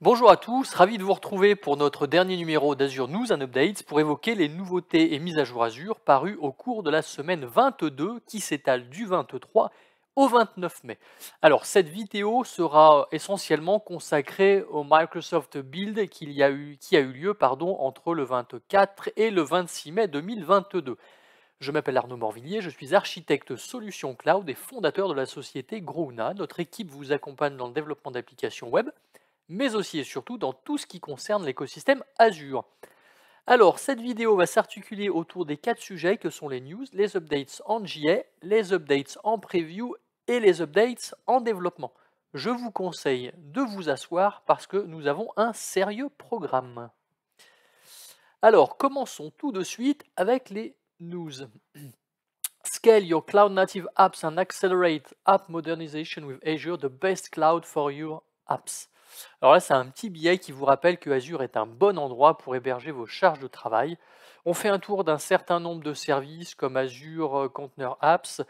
Bonjour à tous, ravi de vous retrouver pour notre dernier numéro d'Azure News, and Updates pour évoquer les nouveautés et mises à jour Azure parues au cours de la semaine 22 qui s'étale du 23 au 29 mai. Alors cette vidéo sera essentiellement consacrée au Microsoft Build qui a eu lieu pardon, entre le 24 et le 26 mai 2022. Je m'appelle Arnaud Morvillier, je suis architecte solution cloud et fondateur de la société Grouna. Notre équipe vous accompagne dans le développement d'applications web mais aussi et surtout dans tout ce qui concerne l'écosystème Azure. Alors, cette vidéo va s'articuler autour des quatre sujets que sont les news, les updates en JA, les updates en preview et les updates en développement. Je vous conseille de vous asseoir parce que nous avons un sérieux programme. Alors, commençons tout de suite avec les news. Scale your cloud native apps and accelerate app modernization with Azure, the best cloud for your apps. Alors là, c'est un petit billet qui vous rappelle que Azure est un bon endroit pour héberger vos charges de travail. On fait un tour d'un certain nombre de services comme Azure euh, Container Apps,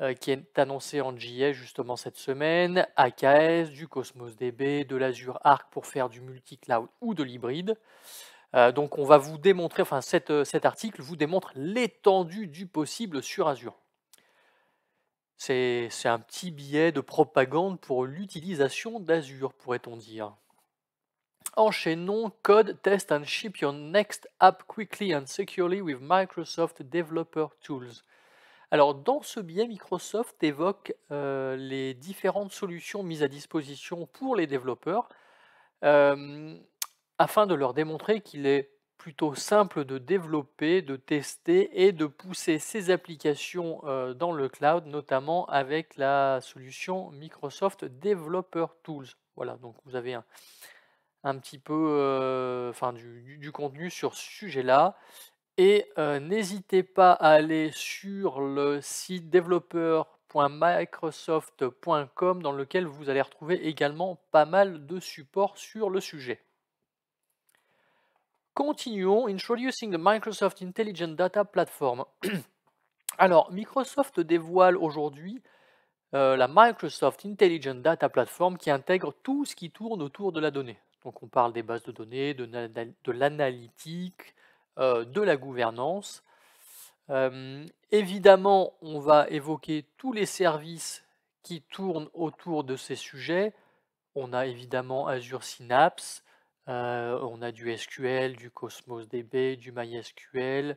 euh, qui est annoncé en JS justement cette semaine, AKS, du Cosmos DB, de l'Azure Arc pour faire du multi-cloud ou de l'hybride. Euh, donc on va vous démontrer, enfin cet article vous démontre l'étendue du possible sur Azure. C'est un petit billet de propagande pour l'utilisation d'Azure, pourrait-on dire. Enchaînons code, test and ship your next app quickly and securely with Microsoft Developer Tools. Alors dans ce biais, Microsoft évoque euh, les différentes solutions mises à disposition pour les développeurs euh, afin de leur démontrer qu'il est plutôt simple de développer, de tester et de pousser ces applications euh, dans le cloud, notamment avec la solution Microsoft Developer Tools. Voilà, donc vous avez un, petit peu euh, enfin, du, contenu sur ce sujet-là. Et euh, n'hésitez pas à aller sur le site developer.microsoft.com dans lequel vous allez retrouver également pas mal de supports sur le sujet. Continuons, introducing the Microsoft Intelligent Data Platform. Alors, Microsoft dévoile aujourd'hui euh, la Microsoft Intelligent Data Platform qui intègre tout ce qui tourne autour de la donnée. Donc on parle des bases de données, de, l'analytique, euh, de la gouvernance. Euh, évidemment, on va évoquer tous les services qui tournent autour de ces sujets. On a évidemment Azure Synapse, euh, on a du SQL, du Cosmos DB, du MySQL.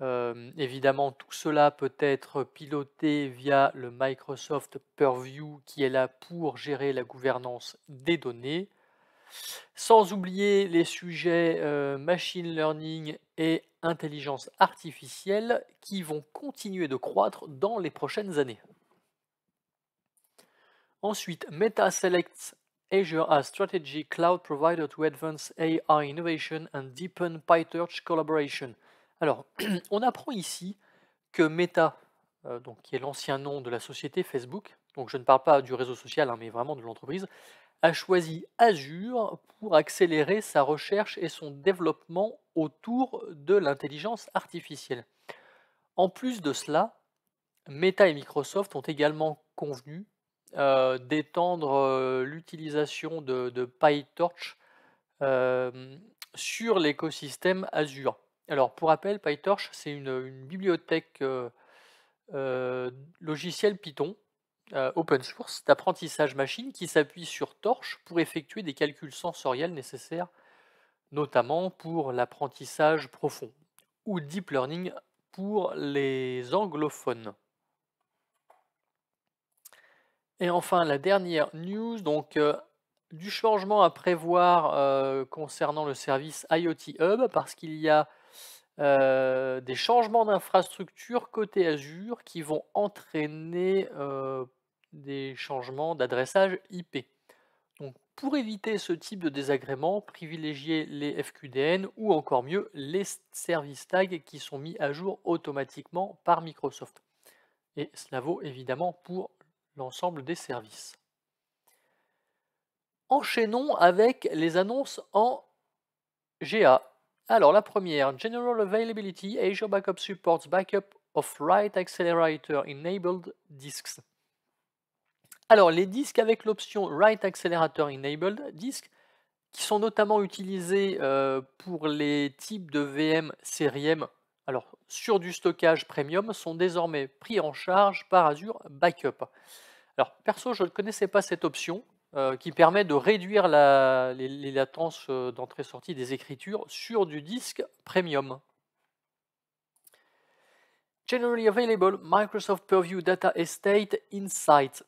Euh, évidemment, tout cela peut être piloté via le Microsoft Purview qui est là pour gérer la gouvernance des données. Sans oublier les sujets euh, machine learning et intelligence artificielle qui vont continuer de croître dans les prochaines années. Ensuite, MetaSelects Azure as strategy cloud provider to advance AI innovation and deepen PyTorch collaboration. Alors, on apprend ici que Meta, euh, donc, qui est l'ancien nom de la société Facebook, donc je ne parle pas du réseau social, hein, mais vraiment de l'entreprise, a choisi Azure pour accélérer sa recherche et son développement autour de l'intelligence artificielle. En plus de cela, Meta et Microsoft ont également convenu euh, d'étendre euh, l'utilisation de, PyTorch euh, sur l'écosystème Azure. Alors pour rappel, PyTorch, c'est une, une, bibliothèque logicielle Python open source d'apprentissage machine qui s'appuie sur Torch pour effectuer des calculs sensoriels nécessaires, notamment pour l'apprentissage profond ou deep learning pour les anglophones. Et enfin, la dernière news, donc euh, du changement à prévoir euh, concernant le service IoT Hub, parce qu'il y a euh, des changements d'infrastructure côté Azure qui vont entraîner des changements d'adressage IP. Donc, pour éviter ce type de désagrément, privilégiez les FQDN ou encore mieux les services tags qui sont mis à jour automatiquement par Microsoft. Et cela vaut évidemment pour l'ensemble des services. Enchaînons avec les annonces en GA. Alors la première, General Availability, Azure Backup supports backup of write accelerator enabled disks. Alors les disques avec l'option write accelerator enabled disks, qui sont notamment utilisés euh, pour les types de VM, M, alors, sur du stockage premium sont désormais pris en charge par Azure Backup. Alors, perso, je ne connaissais pas cette option euh, qui permet de réduire les, latences euh, d'entrée-sortie des écritures sur du disque premium. Generally available Microsoft Purview Data Estate Insight.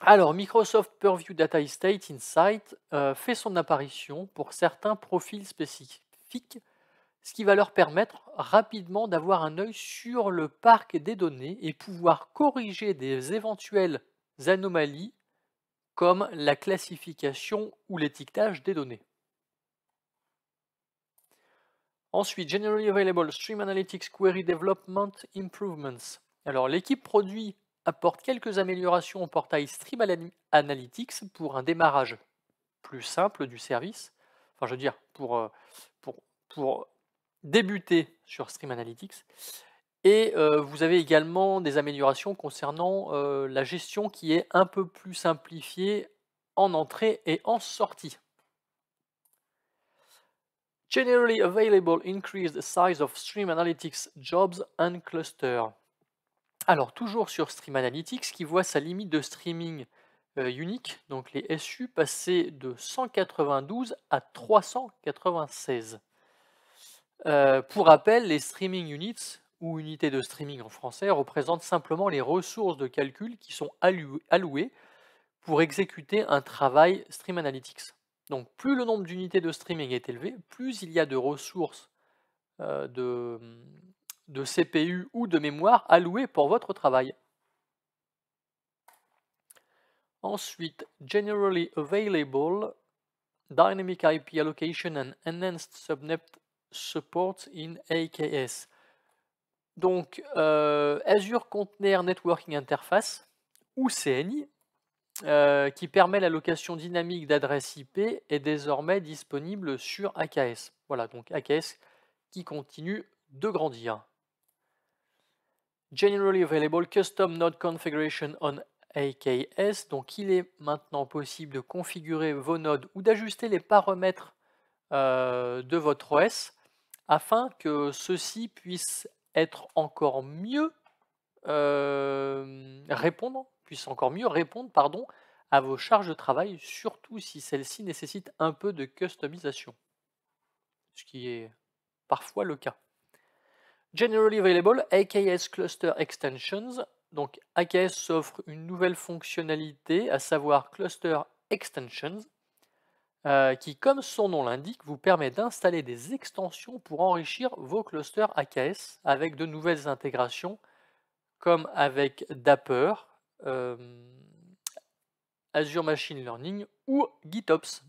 Alors, Microsoft Purview Data Estate Insight euh, fait son apparition pour certains profils spécifiques ce qui va leur permettre rapidement d'avoir un œil sur le parc des données et pouvoir corriger des éventuelles anomalies comme la classification ou l'étiquetage des données. Ensuite, Generally Available Stream Analytics Query Development Improvements. Alors, l'équipe produit apporte quelques améliorations au portail Stream Analytics pour un démarrage plus simple du service. Enfin, je veux dire, pour, euh, pour, pour débuté sur Stream Analytics. Et euh, vous avez également des améliorations concernant euh, la gestion qui est un peu plus simplifiée en entrée et en sortie. Generally available increased size of Stream Analytics jobs and cluster. Alors toujours sur Stream Analytics qui voit sa limite de streaming euh, unique, donc les SU, passer de 192 à 396. Euh, pour rappel, les streaming units, ou unités de streaming en français, représentent simplement les ressources de calcul qui sont allouées pour exécuter un travail Stream Analytics. Donc plus le nombre d'unités de streaming est élevé, plus il y a de ressources euh, de, de CPU ou de mémoire allouées pour votre travail. Ensuite, Generally Available Dynamic IP Allocation and Enhanced Subnet support in AKS. Donc euh, Azure Container Networking Interface, ou CNI, euh, qui permet la location dynamique d'adresses IP, est désormais disponible sur AKS. Voilà, donc AKS qui continue de grandir. Generally Available Custom Node Configuration on AKS. Donc il est maintenant possible de configurer vos nodes ou d'ajuster les paramètres euh, de votre OS afin que ceux-ci puissent être encore mieux euh, répondre, encore mieux répondre, pardon, à vos charges de travail, surtout si celles-ci nécessitent un peu de customisation, ce qui est parfois le cas. Generally Available, AKS Cluster Extensions. Donc AKS offre une nouvelle fonctionnalité, à savoir Cluster Extensions, euh, qui, comme son nom l'indique, vous permet d'installer des extensions pour enrichir vos clusters AKS avec de nouvelles intégrations comme avec Dapper, euh, Azure Machine Learning ou GitOps.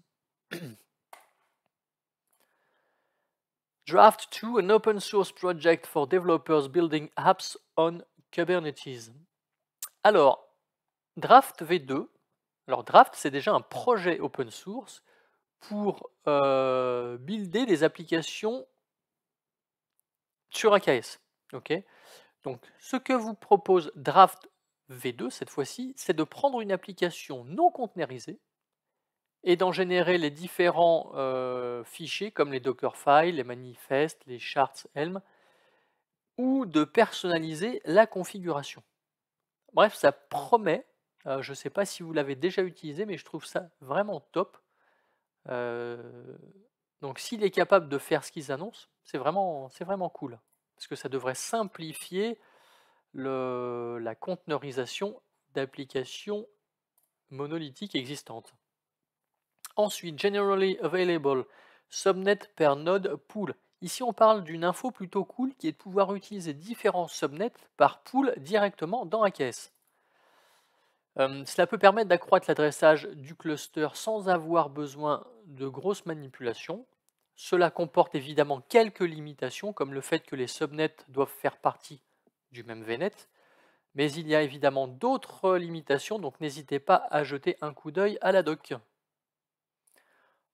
Draft 2, an open source project for developers building apps on Kubernetes. Alors, Draft V2, alors Draft c'est déjà un projet open source pour builder des applications sur AKS. Donc, ce que vous propose Draft V2 cette fois-ci, c'est de prendre une application non conteneurisée et d'en générer les différents fichiers comme les Dockerfiles, les manifestes, les charts Helm, ou de personnaliser la configuration. Bref, ça promet, je ne sais pas si vous l'avez déjà utilisé, mais je trouve ça vraiment top. Euh, donc s'il est capable de faire ce qu'ils annoncent, c'est vraiment, vraiment cool. Parce que ça devrait simplifier la conteneurisation d'applications monolithiques existantes. Ensuite, Generally Available, Subnet per Node Pool. Ici, on parle d'une info plutôt cool qui est de pouvoir utiliser différents subnets par pool directement dans AKS. caisse. Euh, cela peut permettre d'accroître l'adressage du cluster sans avoir besoin de grosses manipulations. Cela comporte évidemment quelques limitations, comme le fait que les subnets doivent faire partie du même VNet, mais il y a évidemment d'autres limitations, donc n'hésitez pas à jeter un coup d'œil à la doc.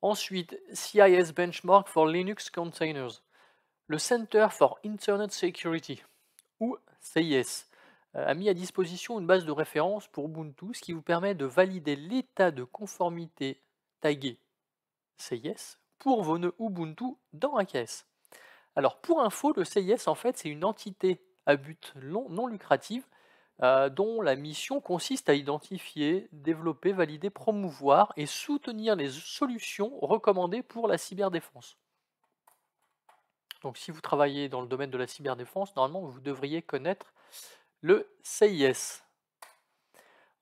Ensuite, CIS Benchmark for Linux Containers, le Center for Internet Security, ou CIS, euh, a mis à disposition une base de référence pour Ubuntu, ce qui vous permet de valider l'état de conformité tagué CIS pour vos nœuds Ubuntu dans AKS. Alors pour info, le CIS en fait c'est une entité à but non lucratif euh, dont la mission consiste à identifier, développer, valider, promouvoir et soutenir les solutions recommandées pour la cyberdéfense. Donc si vous travaillez dans le domaine de la cyberdéfense, normalement vous devriez connaître le CIS.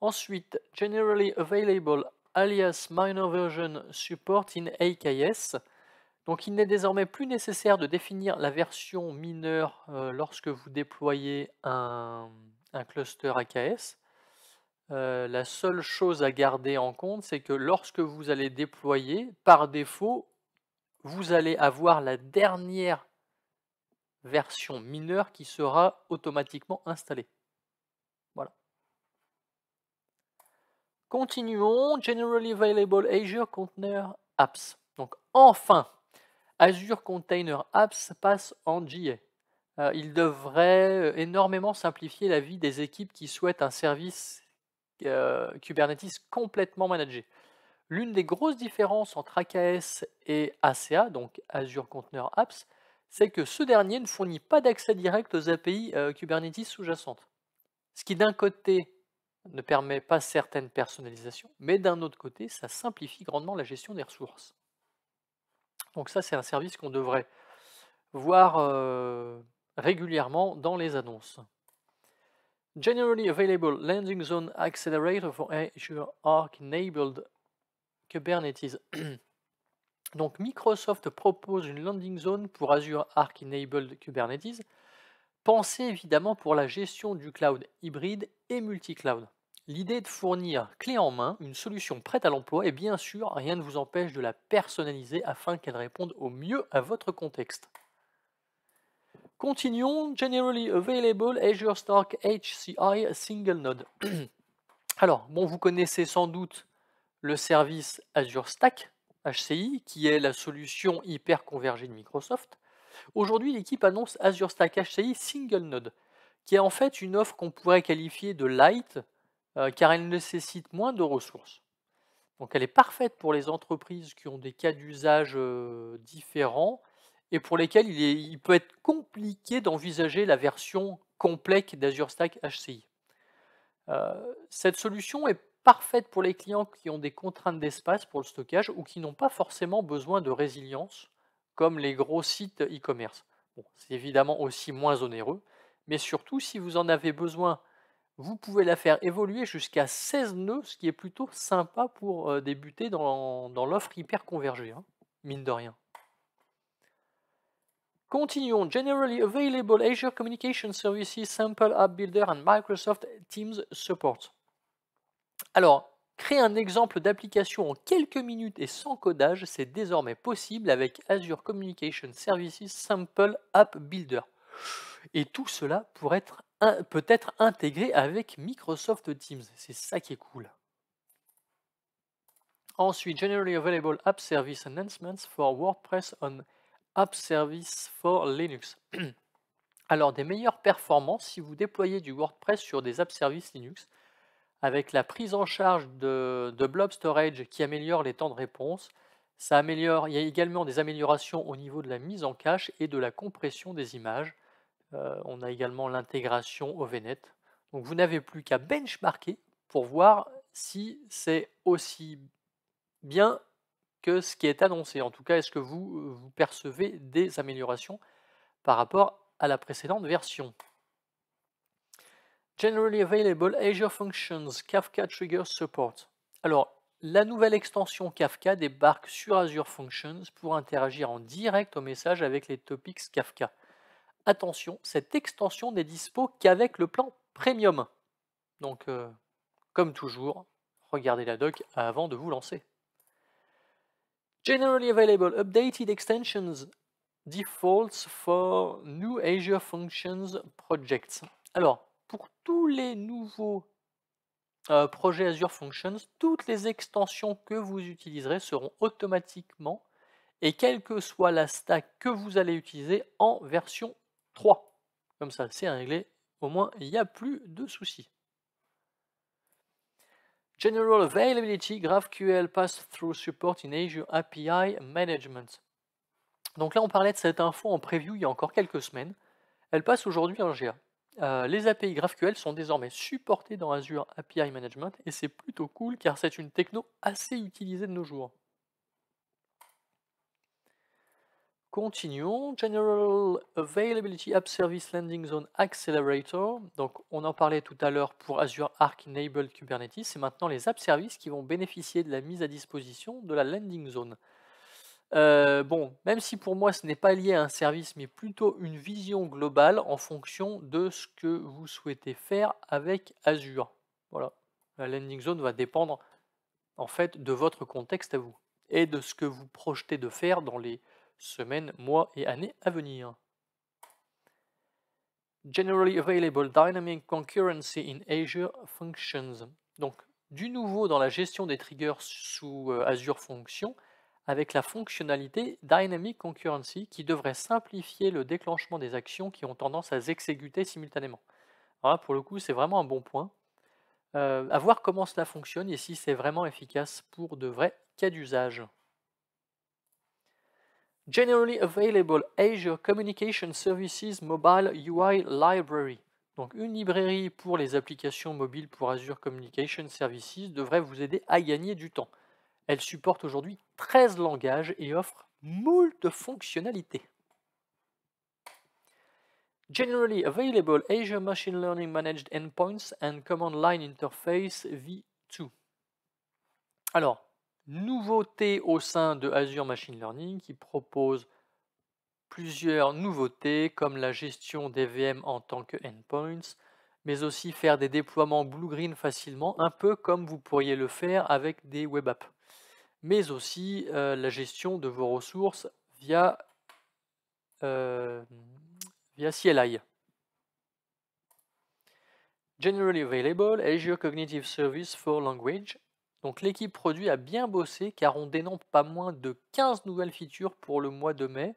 Ensuite, Generally Available alias minor version support in AKS. Donc il n'est désormais plus nécessaire de définir la version mineure euh, lorsque vous déployez un, cluster AKS. Euh, la seule chose à garder en compte, c'est que lorsque vous allez déployer, par défaut, vous allez avoir la dernière version mineure qui sera automatiquement installée. Continuons, Generally Available Azure Container Apps. Donc enfin, Azure Container Apps passe en GA. Euh, il devrait euh, énormément simplifier la vie des équipes qui souhaitent un service euh, Kubernetes complètement managé. L'une des grosses différences entre AKS et ACA, donc Azure Container Apps, c'est que ce dernier ne fournit pas d'accès direct aux API Kubernetes sous-jacentes. Ce qui d'un côté ne permet pas certaines personnalisations, mais d'un autre côté, ça simplifie grandement la gestion des ressources. Donc ça, c'est un service qu'on devrait voir euh, régulièrement dans les annonces. Generally available landing zone accelerator for Azure Arc enabled Kubernetes. Donc Microsoft propose une landing zone pour Azure Arc enabled Kubernetes, pensée évidemment pour la gestion du cloud hybride et multi-cloud. L'idée de fournir clé en main une solution prête à l'emploi et bien sûr, rien ne vous empêche de la personnaliser afin qu'elle réponde au mieux à votre contexte. Continuons, Generally Available Azure Stack HCI Single Node. Alors, bon, vous connaissez sans doute le service Azure Stack HCI, qui est la solution hyper convergée de Microsoft. Aujourd'hui, l'équipe annonce Azure Stack HCI Single Node, qui est en fait une offre qu'on pourrait qualifier de light, euh, car elle nécessite moins de ressources. Donc elle est parfaite pour les entreprises qui ont des cas d'usage euh, différents et pour lesquels il, peut être compliqué d'envisager la version complète d'Azure Stack HCI. Euh, cette solution est parfaite pour les clients qui ont des contraintes d'espace pour le stockage ou qui n'ont pas forcément besoin de résilience comme les gros sites e-commerce. c'est évidemment aussi moins onéreux, mais surtout si vous en avez besoin vous pouvez la faire évoluer jusqu'à 16 nœuds, ce qui est plutôt sympa pour euh, débuter dans, l'offre hyper convergée, hein, mine de rien. Continuons. Generally available Azure Communication Services, Sample App Builder and Microsoft Teams Support. Alors, créer un exemple d'application en quelques minutes et sans codage, c'est désormais possible avec Azure Communication Services Sample App Builder. Et tout cela pour être peut être intégré avec Microsoft Teams. C'est ça qui est cool. Ensuite, Generally Available App Service Enhancements for WordPress on App Service for Linux. Alors, des meilleures performances si vous déployez du WordPress sur des App Service Linux avec la prise en charge de, de Blob Storage qui améliore les temps de réponse. Ça améliore, il y a également des améliorations au niveau de la mise en cache et de la compression des images. Euh, on a également l'intégration au OVNet. Donc vous n'avez plus qu'à benchmarker pour voir si c'est aussi bien que ce qui est annoncé. En tout cas, est-ce que vous, euh, vous percevez des améliorations par rapport à la précédente version Generally Available Azure Functions Kafka Trigger Support. Alors, la nouvelle extension Kafka débarque sur Azure Functions pour interagir en direct au message avec les topics Kafka attention, cette extension n'est dispo qu'avec le plan Premium. Donc, euh, comme toujours, regardez la doc avant de vous lancer. Generally available updated extensions defaults for new Azure Functions projects. Alors, pour tous les nouveaux euh, projets Azure Functions, toutes les extensions que vous utiliserez seront automatiquement, et quelle que soit la stack que vous allez utiliser, en version 3. Comme ça, c'est réglé. Au moins, il n'y a plus de soucis. General Availability GraphQL Pass-Through Support in Azure API Management. Donc là, on parlait de cette info en preview il y a encore quelques semaines. Elle passe aujourd'hui en GA. Euh, les API GraphQL sont désormais supportées dans Azure API Management et c'est plutôt cool car c'est une techno assez utilisée de nos jours. Continuons. General Availability App Service Landing Zone Accelerator. Donc, on en parlait tout à l'heure pour Azure Arc Enabled Kubernetes. C'est maintenant les app services qui vont bénéficier de la mise à disposition de la landing zone. Euh, bon, même si pour moi ce n'est pas lié à un service, mais plutôt une vision globale en fonction de ce que vous souhaitez faire avec Azure. Voilà. La landing zone va dépendre en fait de votre contexte à vous et de ce que vous projetez de faire dans les semaines, mois et années à venir. Generally Available Dynamic Concurrency in Azure Functions. Donc, du nouveau dans la gestion des triggers sous euh, Azure Functions, avec la fonctionnalité Dynamic Concurrency qui devrait simplifier le déclenchement des actions qui ont tendance à s'exécuter simultanément. Voilà pour le coup, c'est vraiment un bon point. Euh, à voir comment cela fonctionne et si c'est vraiment efficace pour de vrais cas d'usage. Generally Available Azure Communication Services Mobile UI Library. Donc une librairie pour les applications mobiles pour Azure Communication Services devrait vous aider à gagner du temps. Elle supporte aujourd'hui 13 langages et offre moult fonctionnalités. Generally available Azure Machine Learning Managed Endpoints and Command Line Interface V2. Alors, nouveauté au sein de Azure Machine Learning qui propose plusieurs nouveautés comme la gestion des VM en tant que endpoints, mais aussi faire des déploiements Blue Green facilement, un peu comme vous pourriez le faire avec des web apps, mais aussi euh, la gestion de vos ressources via, euh, via CLI. Generally Available Azure Cognitive Service for Language donc l'équipe produit a bien bossé car on dénombre pas moins de 15 nouvelles features pour le mois de mai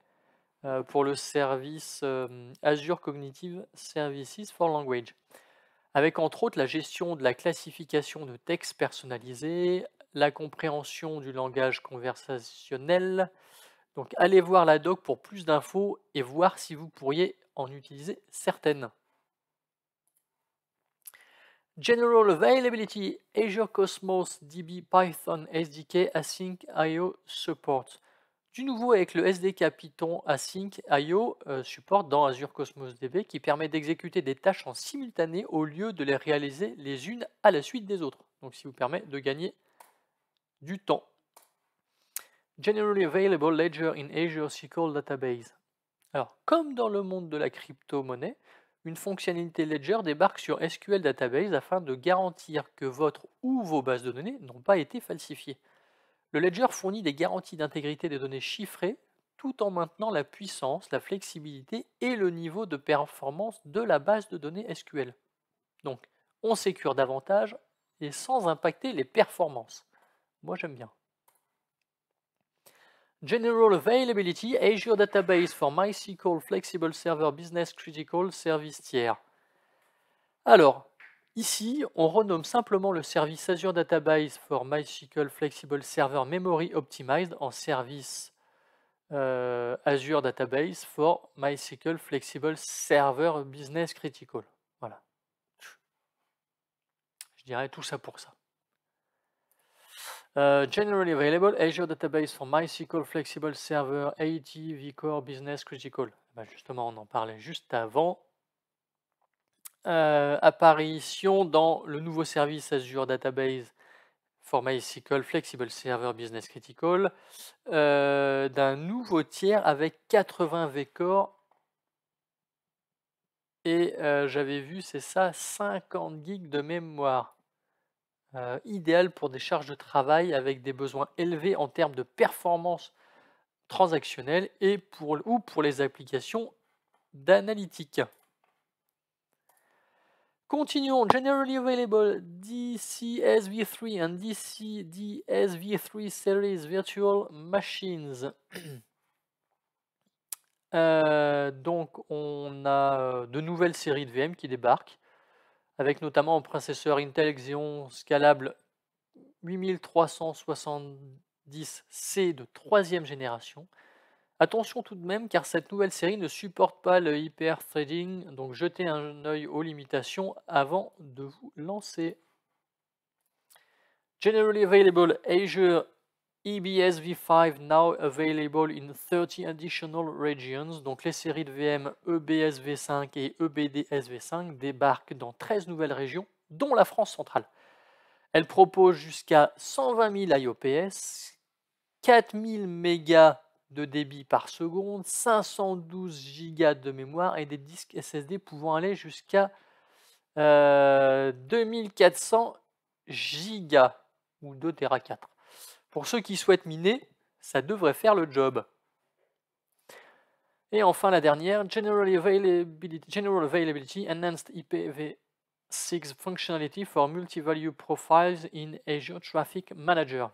euh, pour le service euh, Azure Cognitive Services for Language. Avec entre autres la gestion de la classification de textes personnalisés, la compréhension du langage conversationnel. Donc allez voir la doc pour plus d'infos et voir si vous pourriez en utiliser certaines. General Availability, Azure Cosmos DB Python SDK Async IO Support. Du nouveau avec le SDK Python Async IO euh, Support dans Azure Cosmos DB qui permet d'exécuter des tâches en simultané au lieu de les réaliser les unes à la suite des autres. Donc ce vous permet de gagner du temps. Generally Available Ledger in Azure SQL Database. Alors, comme dans le monde de la crypto-monnaie, une fonctionnalité Ledger débarque sur SQL Database afin de garantir que votre ou vos bases de données n'ont pas été falsifiées. Le Ledger fournit des garanties d'intégrité des données chiffrées tout en maintenant la puissance, la flexibilité et le niveau de performance de la base de données SQL. Donc, on sécure davantage et sans impacter les performances. Moi, j'aime bien. General Availability, Azure Database for MySQL Flexible Server Business Critical Service Tier. Alors, ici, on renomme simplement le service Azure Database for MySQL Flexible Server Memory Optimized en service euh, Azure Database for MySQL Flexible Server Business Critical. Voilà. Je dirais tout ça pour ça. Euh, generally available Azure Database for MySQL Flexible Server 80 vCore Business Critical. Ben, justement, on en parlait juste avant. Euh, apparition dans le nouveau service Azure Database for MySQL Flexible Server Business Critical euh, d'un nouveau tiers avec 80 vCore et j'avais vu, c'est ça, 50 gigs de mémoire. Euh, idéal pour des charges de travail avec des besoins élevés en termes de performance transactionnelle et pour, ou pour les applications d'analytique. Continuons. Generally available DCSV3 and DCDSV3 series virtual machines. Euh, donc on a euh, de nouvelles séries de VM qui débarquent avec notamment un processeur Intel Xeon scalable 8370C de troisième génération. Attention tout de même car cette nouvelle série ne supporte pas le hyper threading, donc jetez un œil aux limitations avant de vous lancer. Generally Available Azure EBS V5 now available in 30 additional regions. Donc les séries de VM EBS V5 et EBDS V5 débarquent dans 13 nouvelles régions, dont la France centrale. Elle propose jusqu'à 120 000 IOPS, 4000 mégas de débit par seconde, 512 gigas de mémoire et des disques SSD pouvant aller jusqu'à 2400 euh, gigas ou 2 Tera 4. Pour ceux qui souhaitent miner, ça devrait faire le job. Et enfin, la dernière, General Availability, Enhanced IPv6 Functionality for Multi-Value Profiles in Azure Traffic Manager.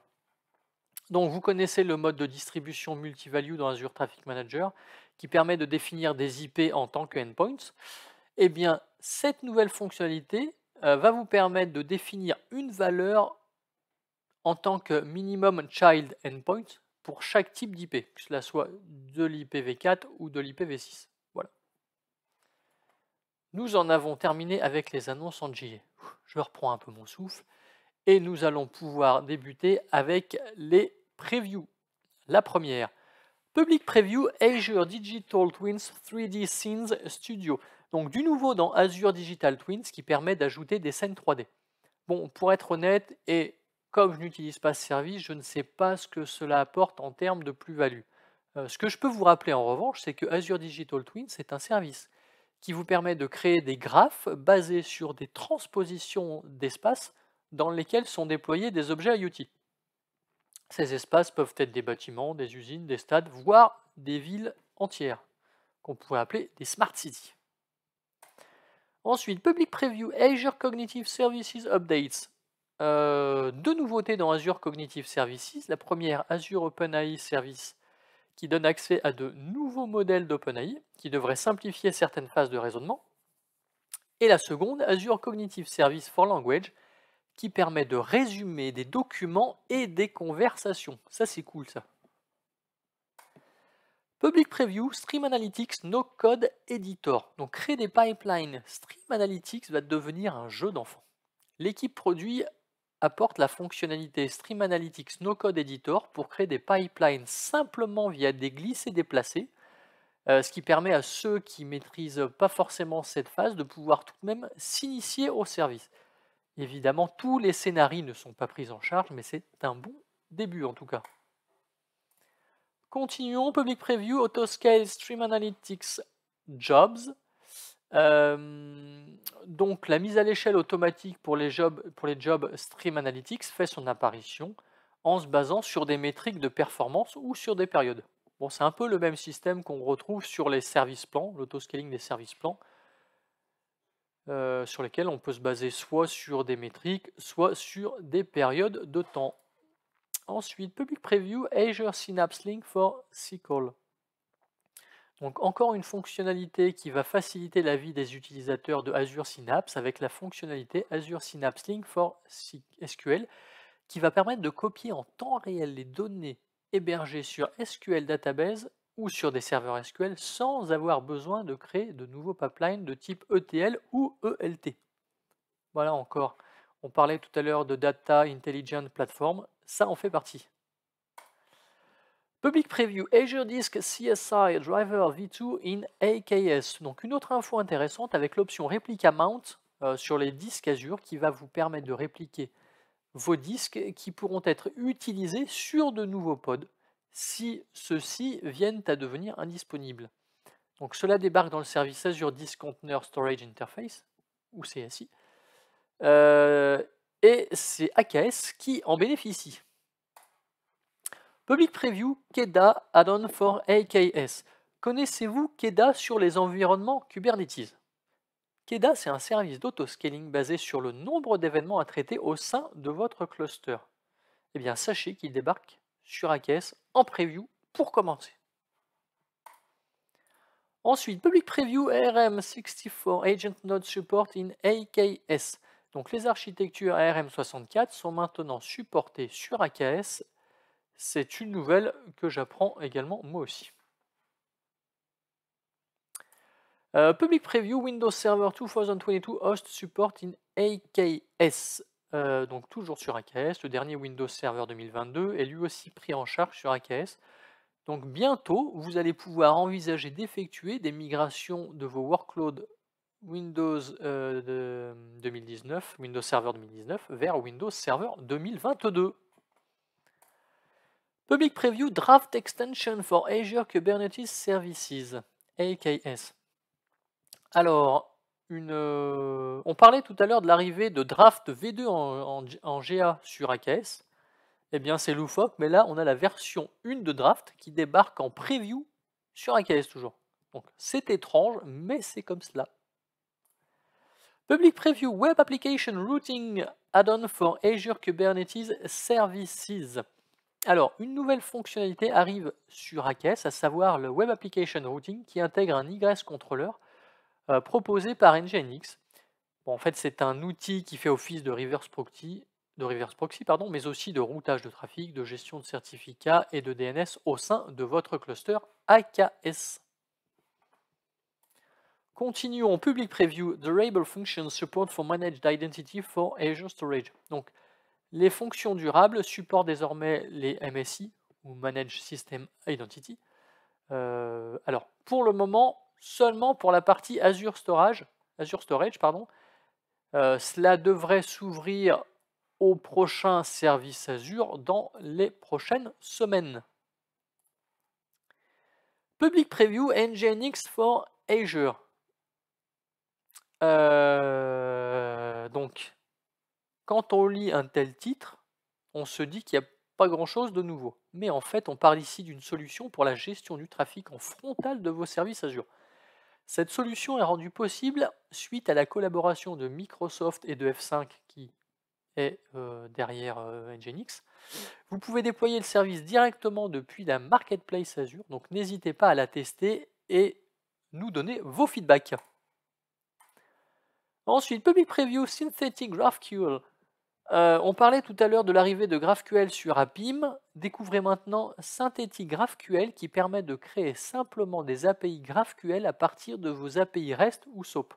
Donc, vous connaissez le mode de distribution multi-value dans Azure Traffic Manager qui permet de définir des IP en tant que endpoints. Eh bien, cette nouvelle fonctionnalité euh, va vous permettre de définir une valeur en tant que minimum child endpoint pour chaque type d'IP, que cela soit de l'IPv4 ou de l'IPv6. Voilà. Nous en avons terminé avec les annonces en J. Je reprends un peu mon souffle. Et nous allons pouvoir débuter avec les previews. La première, Public Preview Azure Digital Twins 3D Scenes Studio. Donc du nouveau dans Azure Digital Twins qui permet d'ajouter des scènes 3D. Bon, pour être honnête et comme je n'utilise pas ce service, je ne sais pas ce que cela apporte en termes de plus-value. Euh, ce que je peux vous rappeler en revanche, c'est que Azure Digital Twin, c'est un service qui vous permet de créer des graphes basés sur des transpositions d'espaces dans lesquels sont déployés des objets IoT. Ces espaces peuvent être des bâtiments, des usines, des stades, voire des villes entières, qu'on pourrait appeler des smart cities. Ensuite, Public Preview Azure Cognitive Services Updates. Euh, deux nouveautés dans Azure Cognitive Services. La première, Azure OpenAI Service, qui donne accès à de nouveaux modèles d'OpenAI, qui devraient simplifier certaines phases de raisonnement. Et la seconde, Azure Cognitive Service for Language, qui permet de résumer des documents et des conversations. Ça, c'est cool, ça. Public Preview, Stream Analytics, No Code Editor. Donc créer des pipelines Stream Analytics va devenir un jeu d'enfant. L'équipe produit apporte la fonctionnalité Stream Analytics No Code Editor pour créer des pipelines simplement via des glisses et déplacés, euh, ce qui permet à ceux qui maîtrisent pas forcément cette phase de pouvoir tout de même s'initier au service. Évidemment, tous les scénarios ne sont pas pris en charge, mais c'est un bon début en tout cas. Continuons, Public Preview, Autoscale, Stream Analytics, Jobs. Euh, donc la mise à l'échelle automatique pour les, jobs, pour les jobs Stream Analytics fait son apparition en se basant sur des métriques de performance ou sur des périodes. Bon, c'est un peu le même système qu'on retrouve sur les services plans, l'autoscaling des services plans, euh, sur lesquels on peut se baser soit sur des métriques, soit sur des périodes de temps. Ensuite, Public Preview Azure Synapse Link for SQL. Donc encore une fonctionnalité qui va faciliter la vie des utilisateurs de Azure Synapse avec la fonctionnalité Azure Synapse Link for SQL qui va permettre de copier en temps réel les données hébergées sur SQL Database ou sur des serveurs SQL sans avoir besoin de créer de nouveaux pipelines de type ETL ou ELT. Voilà encore, on parlait tout à l'heure de Data Intelligent Platform, ça en fait partie. Public Preview Azure Disk CSI Driver V2 in AKS. Donc une autre info intéressante avec l'option Replica Mount euh, sur les disques Azure qui va vous permettre de répliquer vos disques qui pourront être utilisés sur de nouveaux pods si ceux-ci viennent à devenir indisponibles. Donc cela débarque dans le service Azure Disk Container Storage Interface, ou CSI, euh, et c'est AKS qui en bénéficie. Public Preview KEDA Add-on for AKS. Connaissez-vous KEDA sur les environnements Kubernetes KEDA, c'est un service d'autoscaling basé sur le nombre d'événements à traiter au sein de votre cluster. Eh bien, sachez qu'il débarque sur AKS en preview pour commencer. Ensuite, Public Preview ARM64 Agent Node Support in AKS. Donc les architectures ARM64 sont maintenant supportées sur AKS c'est une nouvelle que j'apprends également moi aussi. Euh, public Preview Windows Server 2022 Host Support in AKS. Euh, donc toujours sur AKS, le dernier Windows Server 2022 est lui aussi pris en charge sur AKS. Donc bientôt, vous allez pouvoir envisager d'effectuer des migrations de vos workloads Windows 2019, euh, Windows Server 2019 vers Windows Server 2022. Public Preview Draft Extension for Azure Kubernetes Services, AKS. Alors, euh, on parlait tout à l'heure de l'arrivée de Draft V2 en, GA sur AKS. Eh bien, c'est loufoque, mais là, on a la version 1 de Draft qui débarque en preview sur AKS toujours. Donc, c'est étrange, mais c'est comme cela. Public Preview Web Application Routing Add-on for Azure Kubernetes Services. Alors, une nouvelle fonctionnalité arrive sur AKS, à savoir le Web Application Routing qui intègre un ingress Controller euh, proposé par Nginx. en fait, c'est un outil qui fait office de reverse proxy, de reverse proxy pardon, mais aussi de routage de trafic, de gestion de certificats et de DNS au sein de votre cluster AKS. Continuons, public preview, the function support for managed identity for Azure Storage. Donc, les fonctions durables supportent désormais les MSI, ou Manage System Identity. Euh, alors, pour le moment, seulement pour la partie Azure Storage, Azure Storage pardon. Euh, cela devrait s'ouvrir au prochain service Azure dans les prochaines semaines. Public Preview NGINX for Azure. Euh, donc, quand on lit un tel titre, on se dit qu'il n'y a pas grand-chose de nouveau. Mais en fait, on parle ici d'une solution pour la gestion du trafic en frontal de vos services Azure. Cette solution est rendue possible suite à la collaboration de Microsoft et de F5 qui est euh, derrière euh, Nginx. Vous pouvez déployer le service directement depuis la Marketplace Azure, donc n'hésitez pas à la tester et nous donner vos feedbacks. Ensuite, Public Preview Synthetic GraphQL. Euh, on parlait tout à l'heure de l'arrivée de GraphQL sur Appim. Découvrez maintenant Synthetic GraphQL qui permet de créer simplement des API GraphQL à partir de vos API REST ou SOAP.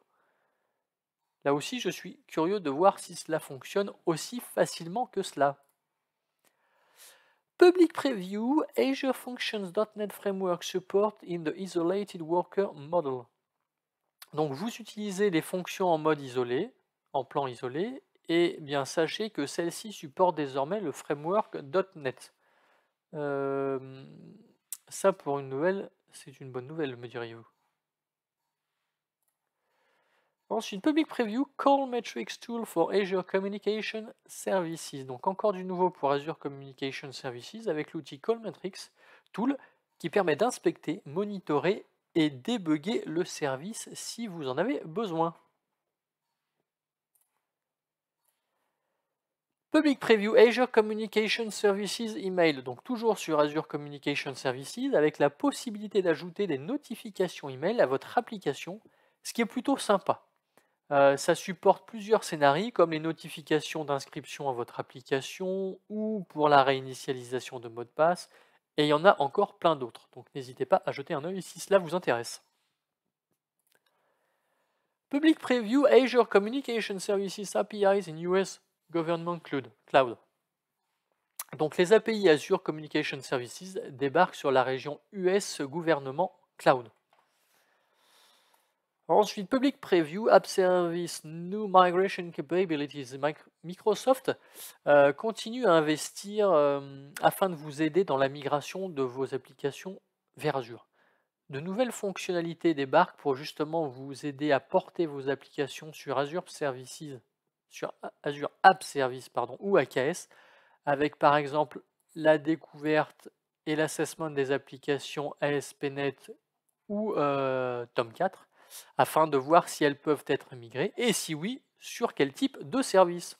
Là aussi, je suis curieux de voir si cela fonctionne aussi facilement que cela. Public Preview Azure Functions.NET Framework Support in the Isolated Worker Model. Donc vous utilisez les fonctions en mode isolé, en plan isolé, et eh bien sachez que celle-ci supporte désormais le framework .NET. ça pour une nouvelle, c'est une bonne nouvelle, me diriez-vous. Ensuite, public preview, Call Metrics Tool for Azure Communication Services. Donc encore du nouveau pour Azure Communication Services avec l'outil Call Metrics Tool qui permet d'inspecter, monitorer et débugger le service si vous en avez besoin. Public Preview Azure Communication Services Email, donc toujours sur Azure Communication Services, avec la possibilité d'ajouter des notifications email à votre application, ce qui est plutôt sympa. Euh, ça supporte plusieurs scénarios comme les notifications d'inscription à votre application ou pour la réinitialisation de mot de passe, et il y en a encore plein d'autres. Donc n'hésitez pas à jeter un œil si cela vous intéresse. Public Preview Azure Communication Services APIs in US Government Cloud. Donc les API Azure Communication Services débarquent sur la région US Gouvernement Cloud. Ensuite, Public Preview, App Service, New Migration Capabilities. Microsoft euh, continue à investir euh, afin de vous aider dans la migration de vos applications vers Azure. De nouvelles fonctionnalités débarquent pour justement vous aider à porter vos applications sur Azure Services sur Azure App Service pardon, ou AKS, avec par exemple la découverte et l'assessment des applications ASP.NET ou euh, TOM4, afin de voir si elles peuvent être migrées, et si oui, sur quel type de service.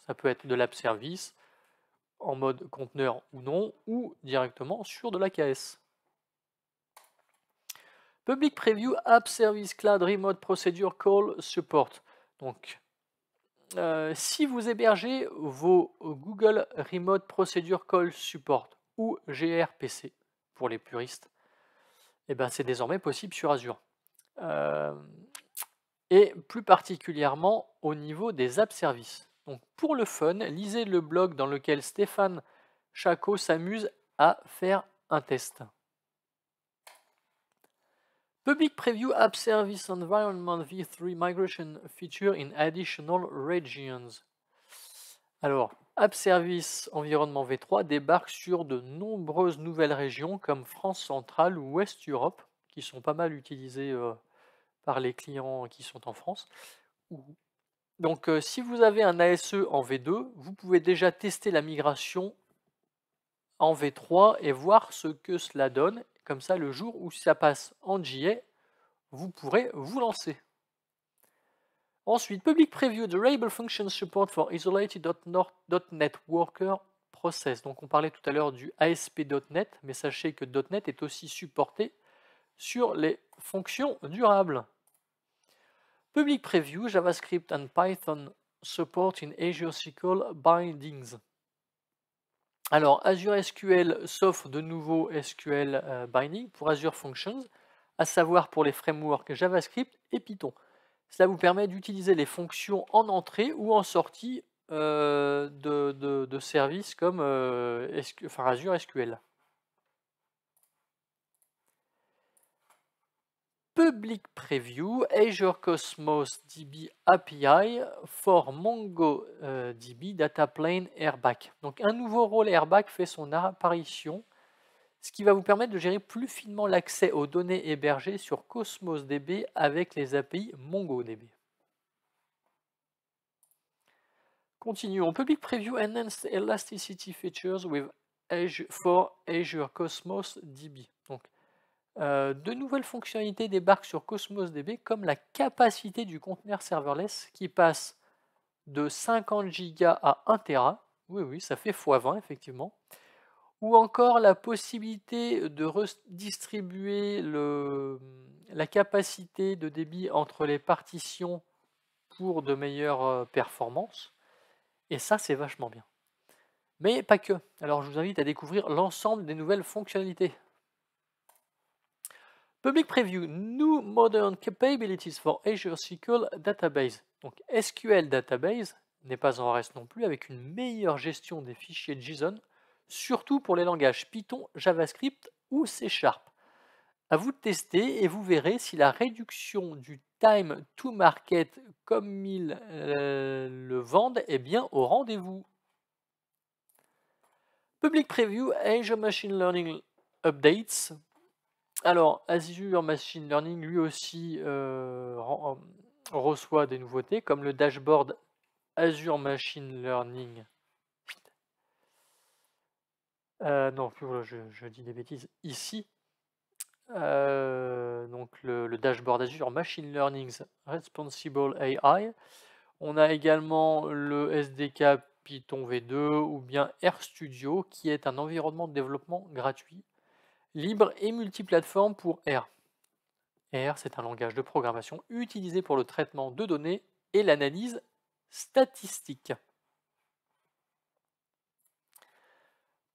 Ça peut être de l'app service, en mode conteneur ou non, ou directement sur de l'AKS. Public Preview App Service Cloud Remote Procedure Call Support. Donc euh, si vous hébergez vos Google Remote Procedure Call Support ou GRPC pour les puristes, eh ben, c'est désormais possible sur Azure. Euh, et plus particulièrement au niveau des app services. Donc pour le fun, lisez le blog dans lequel Stéphane Chaco s'amuse à faire un test. Public preview app service environment v3 migration feature in additional regions. Alors, App Service Environnement V3 débarque sur de nombreuses nouvelles régions comme France centrale ou Ouest Europe, qui sont pas mal utilisées euh, par les clients qui sont en France. Donc, euh, si vous avez un ASE en V2, vous pouvez déjà tester la migration en V3 et voir ce que cela donne comme ça, le jour où ça passe en JA, vous pourrez vous lancer. Ensuite, public preview Durable function support for isolated.net worker process. Donc on parlait tout à l'heure du ASP.NET, mais sachez que .NET est aussi supporté sur les fonctions durables. Public preview JavaScript and Python support in Azure SQL bindings. Alors Azure SQL s'offre de nouveaux SQL euh, Binding pour Azure Functions, à savoir pour les frameworks JavaScript et Python. Cela vous permet d'utiliser les fonctions en entrée ou en sortie euh, de, services comme euh, Azure SQL. public preview Azure Cosmos DB API for MongoDB euh, Data Plane Airbag. Donc un nouveau rôle Airbag fait son apparition, ce qui va vous permettre de gérer plus finement l'accès aux données hébergées sur Cosmos DB avec les API MongoDB. Continuons. Public Preview Enhanced Elasticity Features with for Azure Cosmos DB. Euh, de nouvelles fonctionnalités débarquent sur Cosmos DB comme la capacité du conteneur serverless qui passe de 50 Go à 1 Tera. Oui, oui, ça fait x20 effectivement. Ou encore la possibilité de redistribuer la capacité de débit entre les partitions pour de meilleures euh, performances. Et ça, c'est vachement bien. Mais pas que. Alors je vous invite à découvrir l'ensemble des nouvelles fonctionnalités. Public Preview, New Modern Capabilities for Azure SQL Database. Donc SQL Database n'est pas en reste non plus avec une meilleure gestion des fichiers JSON, surtout pour les langages Python, JavaScript ou C Sharp. À vous de tester et vous verrez si la réduction du time to market comme ils euh, le vendent est bien au rendez-vous. Public Preview Azure Machine Learning Updates alors, Azure Machine Learning, lui aussi, euh, reçoit des nouveautés, comme le dashboard Azure Machine Learning. Euh, non, je, je, dis des bêtises. Ici, euh, donc le, dashboard Azure Machine Learning's Responsible AI. On a également le SDK Python V2 ou bien RStudio, qui est un environnement de développement gratuit libre et multiplateforme pour R. R, c'est un langage de programmation utilisé pour le traitement de données et l'analyse statistique.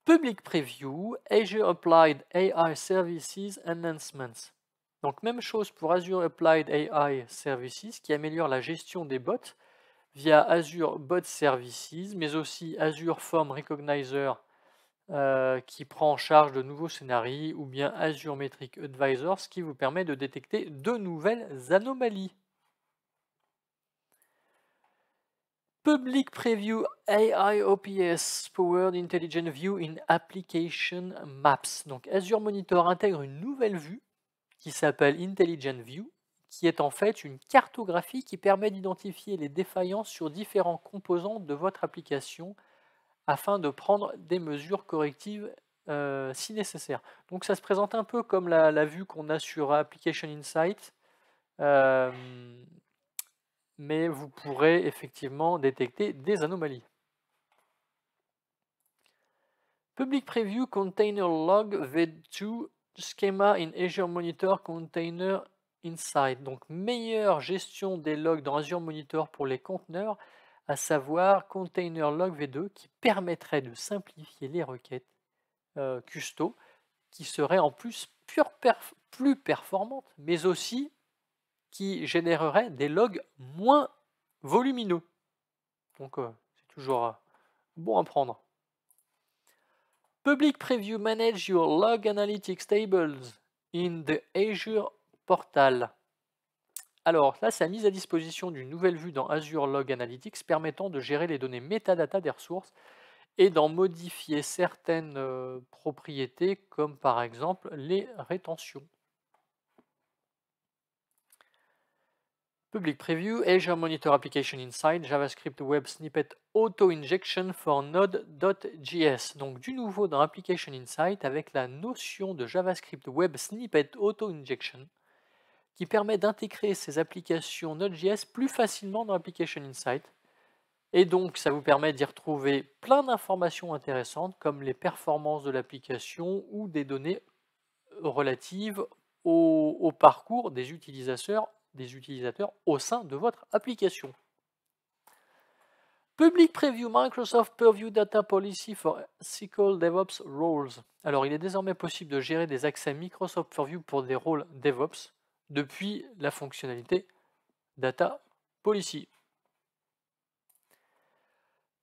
Public Preview, Azure Applied AI Services Enhancements. Donc même chose pour Azure Applied AI Services qui améliore la gestion des bots via Azure Bot Services, mais aussi Azure Form Recognizer euh, qui prend en charge de nouveaux scénarios ou bien Azure Metric Advisor, ce qui vous permet de détecter de nouvelles anomalies. Public Preview AI OPS Powered Intelligent View in Application Maps. Donc Azure Monitor intègre une nouvelle vue qui s'appelle Intelligent View, qui est en fait une cartographie qui permet d'identifier les défaillances sur différents composants de votre application afin de prendre des mesures correctives euh, si nécessaire. Donc ça se présente un peu comme la, vue qu'on a sur Application Insight, euh, mais vous pourrez effectivement détecter des anomalies. Public Preview Container Log V2 Schema in Azure Monitor Container Insight. Donc meilleure gestion des logs dans Azure Monitor pour les conteneurs à savoir Container Log V2 qui permettrait de simplifier les requêtes euh, custo qui seraient en plus plus performantes, mais aussi qui générerait des logs moins volumineux. Donc euh, c'est toujours euh, bon à prendre. Public Preview Manage Your Log Analytics Tables in the Azure Portal. Alors là, c'est la mise à disposition d'une nouvelle vue dans Azure Log Analytics permettant de gérer les données metadata des ressources et d'en modifier certaines euh, propriétés comme par exemple les rétentions. Public Preview, Azure Monitor Application Insight, JavaScript Web Snippet Auto-Injection for Node.js. Donc du nouveau dans Application Insight avec la notion de JavaScript Web Snippet Auto-Injection qui permet d'intégrer ces applications Node.js plus facilement dans Application Insight. Et donc, ça vous permet d'y retrouver plein d'informations intéressantes, comme les performances de l'application ou des données relatives au, parcours des utilisateurs, des utilisateurs au sein de votre application. Public Preview Microsoft Purview Data Policy for SQL DevOps Roles. Alors, il est désormais possible de gérer des accès Microsoft Purview pour des rôles DevOps depuis la fonctionnalité Data Policy.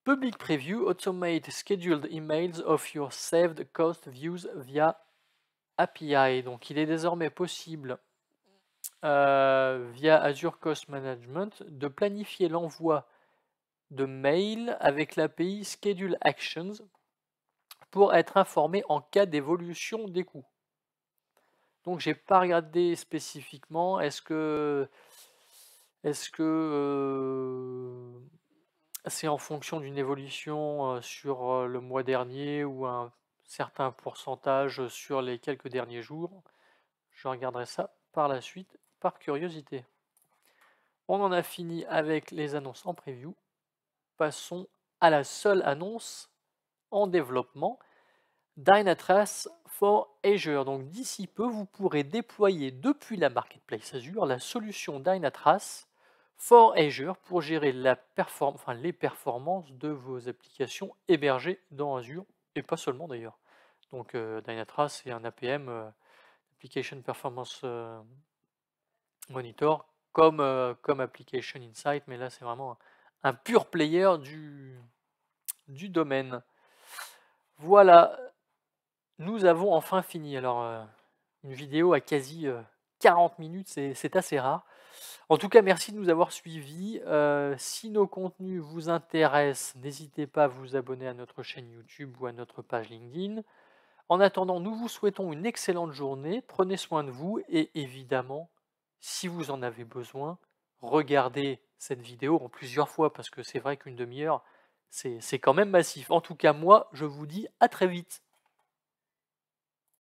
Public Preview automate scheduled emails of your saved cost views via API. Donc il est désormais possible euh, via Azure Cost Management de planifier l'envoi de mails avec l'API Schedule Actions pour être informé en cas d'évolution des coûts. Donc j'ai pas regardé spécifiquement. Est-ce que est-ce que euh, c'est en fonction d'une évolution euh, sur euh, le mois dernier ou un certain pourcentage sur les quelques derniers jours Je regarderai ça par la suite par curiosité. On en a fini avec les annonces en preview. Passons à la seule annonce en développement Dynatrace for Azure. Donc d'ici peu, vous pourrez déployer depuis la Marketplace Azure la solution Dynatrace for Azure pour gérer les performances de vos applications hébergées dans Azure, et pas seulement d'ailleurs. Donc euh, Dynatrace est un APM, euh, Application Performance euh, Monitor, comme, comme Application Insight, mais là c'est vraiment un, pur player du, du domaine. Voilà, nous avons enfin fini. Alors, euh, une vidéo à quasi 40 euh, minutes, c'est assez rare. En tout cas, merci de nous avoir suivis. Euh, si nos contenus vous intéressent, n'hésitez pas à vous abonner à notre chaîne YouTube ou à notre page LinkedIn. En attendant, nous vous souhaitons une excellente journée. Prenez soin de vous et évidemment, si vous en avez besoin, regardez cette vidéo en plusieurs fois parce que c'est vrai qu'une demi-heure, c'est quand même massif. En tout cas, moi, je vous dis à très vite.